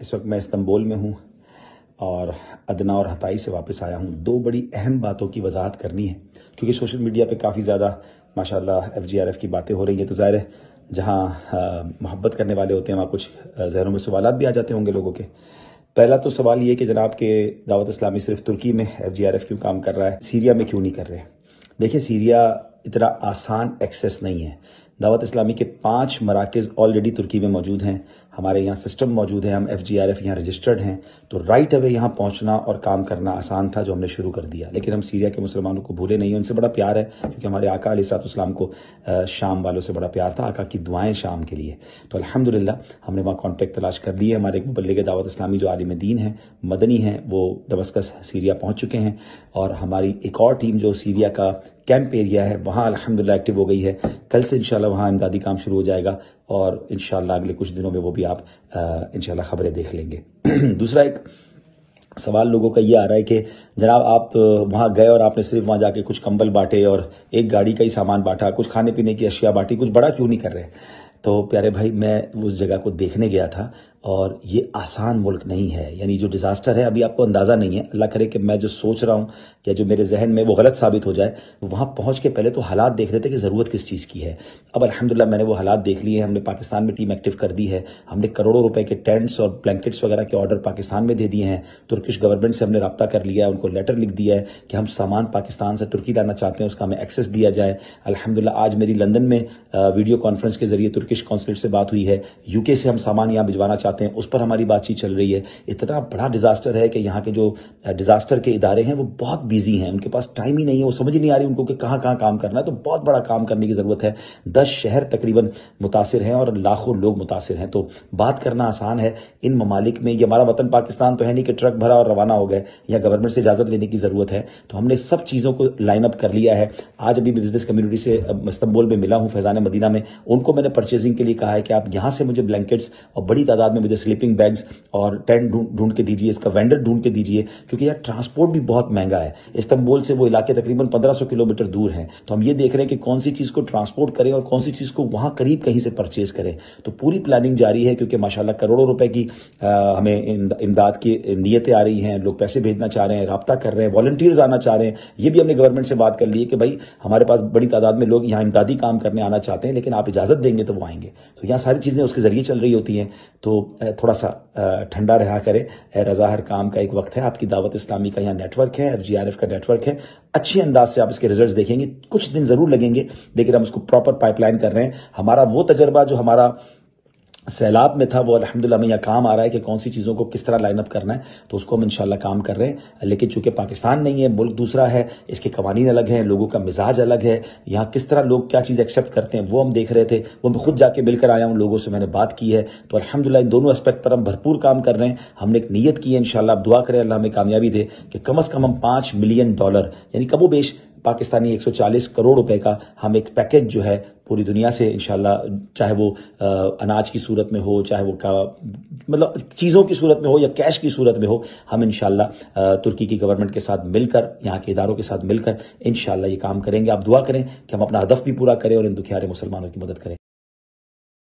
इस वक्त मैं इस्तंबुल में हूँ और अदना और हताई से वापस आया हूँ दो बड़ी अहम बातों की वजाहत करनी है क्योंकि सोशल मीडिया पे काफ़ी ज़्यादा माशाल्लाह एफ की बातें हो रही हैं तो ज़ाहिर है जहाँ मोहब्बत करने वाले होते हैं वहाँ कुछ जहरों में सवाल भी आ जाते होंगे लोगों के पहला तो सवाल ये कि जनाब के दावत इस्लामी सिर्फ तुर्की में एफ क्यों काम कर रहा है सीरिया में क्यों नहीं कर रहे देखिए सीरिया इतना आसान एक्सेस नहीं है दावत इस्लामी के पाँच मराकज़ ऑलरेडी तुर्की में मौजूद हैं हमारे यहाँ सिस्टम मौजूद है हम एफ जी आर एफ यहाँ रजिस्टर्ड हैं तो राइट अवे यहाँ पहुँचना और काम करना आसान था जो हमने शुरू कर दिया लेकिन हम सीरिया के मुसलमानों को भूले नहीं उनसे बड़ा प्यार है क्योंकि हमारे आका अलीसातम को शाम वालों से बड़ा प्यार था आका की दुआएँ शाम के लिए तो अलहमदिल्ला हमने वहाँ कॉन्टैक्ट तलाश कर लिए हमारे एक के दावत इस्लामी जो आलिम दीन हैं मदनी हैं वो दबसकस सीरिया पहुँच चुके हैं और हमारी एक और टीम जो सीरिया का कैंप एरिया है वहाँ अलहमदिल्ला एक्टिव हो गई है कल से इनशाला वहाँ इमदादी काम शुरू हो जाएगा और इन अगले कुछ दिनों में वो भी आप इनशाला खबरें देख लेंगे दूसरा एक सवाल लोगों का ये आ रहा है कि जनाब आप वहाँ गए और आपने सिर्फ वहाँ जाके कुछ कंबल बांटे और एक गाड़ी का ही सामान बांटा कुछ खाने पीने की अशिया बांटी कुछ बड़ा क्यों नहीं कर रहे तो प्यारे भाई मैं उस जगह को देखने गया था और ये आसान मुल्क नहीं है यानी जो डिज़ास्टर है अभी आपको अंदाज़ा नहीं है अल्लाह करे कि मैं जो सोच रहा हूँ या जो मेरे जहन में वो गलत साबित हो जाए वहाँ पहुँच के पहले तो हालात देख रहे थे कि ज़रूरत किस चीज़ की है अब अलहमदिल्ला मैंने वो हालात देख लिए हमने पाकिस्तान में टीम एक्टिव कर दी है हमने करोड़ों रुपए के टेंट्स और ब्लैंकेट्स वगैरह के ऑर्डर पाकिस्तान में दे दिए हैं तुर्किश गवर्नमेंट से हमने रब्ता कर लिया है उनको लेटर लिख दिया है कि हम सामान पाकिस्तान से तुर्की लाना चाहते हैं उसका हमें एक्सेस दिया जाए अलहमदिल्ला आज मेरी लंदन में वीडियो कॉन्फ्रेंस के जरिए तुर्किश कौंसलेट से बात हुई है यूके से हम सामान यहाँ भिजवाना चाहते चाहते हैं उस पर हमारी बातचीत चल रही है इतना बड़ा डिजास्टर है कि यहाँ के जो डिजास्टर के इदारे हैं वो बहुत बिजी हैं उनके पास टाइम ही नहीं है वो समझ नहीं आ रही उनको कि कहाँ कहाँ काम करना है तो बहुत बड़ा काम करने की ज़रूरत है दस शहर तकरीबन मुतासर हैं और लाखों लोग मुतासर हैं तो बात करना आसान है इन ममालिक में ये हमारा वतन पाकिस्तान तो है नहीं कि ट्रक भरा और रवाना हो गए या गवर्नमेंट से इजाज़त लेने की ज़रूरत है तो हमने सब चीज़ों को लाइनअप कर लिया है आज अभी बिजनेस कम्युनिटी से इस्तंबुल में मिला हूँ फैज़ान मदीना में उनको मैंने परचेजिंग के लिए कहा है कि आप यहाँ से मुझे ब्लैंकेट्स और बड़ी तादाद में में मुझे स्लीपिंग बैग्स और टेंट ढूंढ के दीजिए इसका वेंडर ढूंढ के दीजिए क्योंकि यार ट्रांसपोर्ट भी बहुत महंगा है इस्तंबुल से वो इलाके तकरीबन 1500 किलोमीटर दूर है तो हम ये देख रहे हैं कि कौन सी चीज़ को ट्रांसपोर्ट करें और कौन सी चीज़ को वहां करीब कहीं से परचेज करें तो पूरी प्लानिंग जारी है क्योंकि माशाला करोड़ों रुपए की हमें इमदाद की नीयतें आ रही हैं लोग पैसे भेजना चाह रहे हैं रबता कर रहे हैं वॉल्टियर्स आना चाह रहे हैं ये भी हमने गवर्नमेंट से बात कर ली है कि भाई हमारे पास बड़ी तादाद में लोग यहाँ इमदादी काम करने आना चाहते हैं लेकिन आप इजाज़त देंगे तो वो आएंगे तो यहाँ सारी चीज़ें उसके ज़रिए चल रही होती हैं तो थोड़ा सा ठंडा रहा करें रजा हर काम का एक वक्त है आपकी दावत इस्लामी का यहाँ नेटवर्क है एफ का नेटवर्क है अच्छे अंदाज से आप इसके रिजल्ट देखेंगे कुछ दिन जरूर लगेंगे लेकिन हम उसको प्रॉपर पाइपलाइन कर रहे हैं हमारा वो तजर्बा जो हमारा सैलाब में था वो अलहमदिल्ला में यह काम आ रहा है कि कौन सी चीज़ों को किस तरह लाइनअप करना है तो उसको हम इनशाला काम कर रहे हैं लेकिन चूंकि पाकिस्तान नहीं है मुल्क दूसरा है इसके कवानीन अलग हैं लोगों का मिजाज अलग है यहाँ किस तरह लोग क्या चीज़ एक्सेप्ट करते हैं वो हम देख रहे थे वो मैं खुद जाके मिलकर आया हूँ लोगों से मैंने बात की है तो अलहमदिल्ला इन दोनों एस्पेक्ट पर हम भरपूर काम कर रहे हैं हमने एक नीयत की है इनशाला आप दुआ करें अल्लाह हमें कामयाबी थे कि कम अज़ कम हम पाँच मिलियन डॉलर यानी कबो बेश पाकिस्तानी 140 करोड़ रुपए का हम एक पैकेज जो है पूरी दुनिया से इनशाला चाहे वो अनाज की सूरत में हो चाहे वो का मतलब चीज़ों की सूरत में हो या कैश की सूरत में हो हम इनशाला तुर्की की गवर्नमेंट के साथ मिलकर यहाँ के इदारों के साथ मिलकर इनशाला ये काम करेंगे आप दुआ करें कि हम अपना हदफ भी पूरा करें और इन दुखियारे मुसलमानों की मदद करें